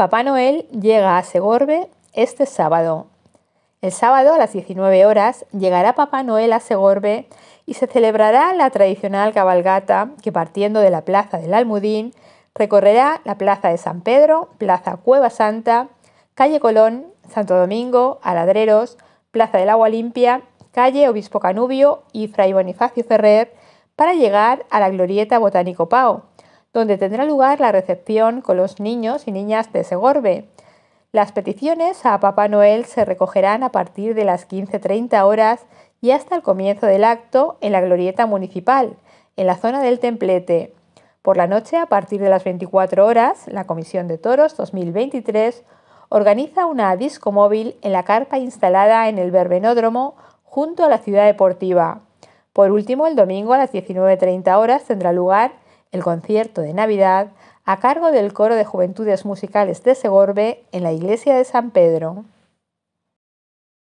Papá Noel llega a Segorbe este sábado. El sábado a las 19 horas llegará Papá Noel a Segorbe y se celebrará la tradicional cabalgata que partiendo de la Plaza del Almudín recorrerá la Plaza de San Pedro, Plaza Cueva Santa, Calle Colón, Santo Domingo, Aladreros, Plaza del Agua Limpia, Calle Obispo Canubio y Fray Bonifacio Ferrer para llegar a la Glorieta Botánico Pau, donde tendrá lugar la recepción con los niños y niñas de Segorbe. Las peticiones a Papá Noel se recogerán a partir de las 15.30 horas y hasta el comienzo del acto en la glorieta municipal, en la zona del templete. Por la noche, a partir de las 24 horas, la Comisión de Toros 2023 organiza una disco móvil en la carpa instalada en el verbenódromo junto a la ciudad deportiva. Por último, el domingo a las 19.30 horas tendrá lugar el concierto de Navidad a cargo del Coro de Juventudes Musicales de Segorbe en la Iglesia de San Pedro.